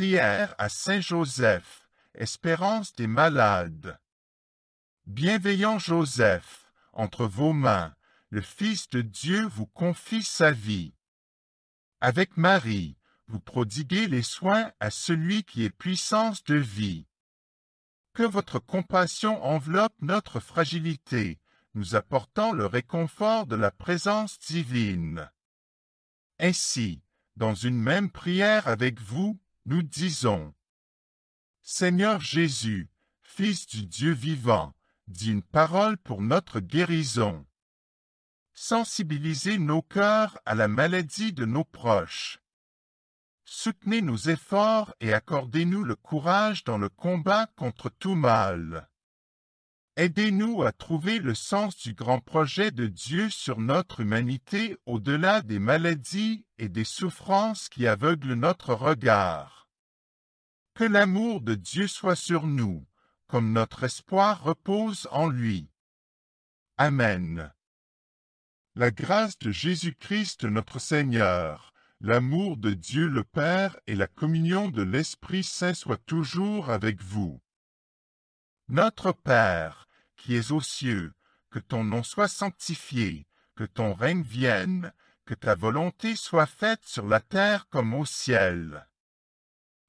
Prière à Saint Joseph, Espérance des malades. Bienveillant Joseph, entre vos mains, le Fils de Dieu vous confie sa vie. Avec Marie, vous prodiguez les soins à celui qui est puissance de vie. Que votre compassion enveloppe notre fragilité, nous apportant le réconfort de la présence divine. Ainsi, dans une même prière avec vous, nous disons, Seigneur Jésus, Fils du Dieu vivant, dis une parole pour notre guérison. Sensibilisez nos cœurs à la maladie de nos proches. Soutenez nos efforts et accordez-nous le courage dans le combat contre tout mal. Aidez-nous à trouver le sens du grand projet de Dieu sur notre humanité au-delà des maladies et des souffrances qui aveuglent notre regard. Que l'amour de Dieu soit sur nous, comme notre espoir repose en lui. Amen. La grâce de Jésus-Christ notre Seigneur, l'amour de Dieu le Père et la communion de l'Esprit Saint soient toujours avec vous. Notre Père, qui es aux cieux, que ton nom soit sanctifié, que ton règne vienne, que ta volonté soit faite sur la terre comme au ciel.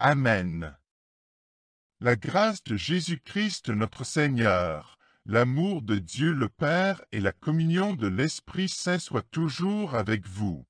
Amen. La grâce de Jésus-Christ notre Seigneur, l'amour de Dieu le Père et la communion de l'Esprit Saint soient toujours avec vous.